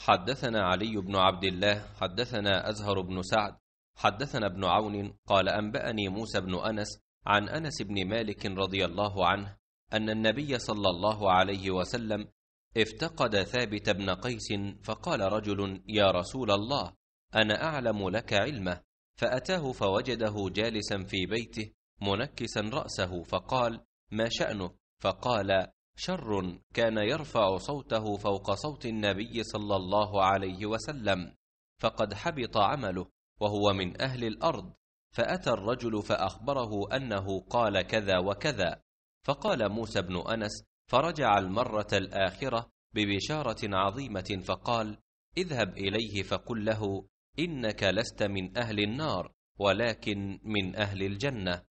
حدثنا علي بن عبد الله حدثنا أزهر بن سعد حدثنا ابن عون قال أنبأني موسى بن أنس عن أنس بن مالك رضي الله عنه أن النبي صلى الله عليه وسلم افتقد ثابت بن قيس فقال رجل يا رسول الله أنا أعلم لك علمه فأتاه فوجده جالسا في بيته منكسا رأسه فقال ما شأنه فقال شر كان يرفع صوته فوق صوت النبي صلى الله عليه وسلم فقد حبط عمله وهو من اهل الارض فاتى الرجل فاخبره انه قال كذا وكذا فقال موسى بن انس فرجع المره الاخره ببشاره عظيمه فقال اذهب اليه فقل له انك لست من اهل النار ولكن من اهل الجنه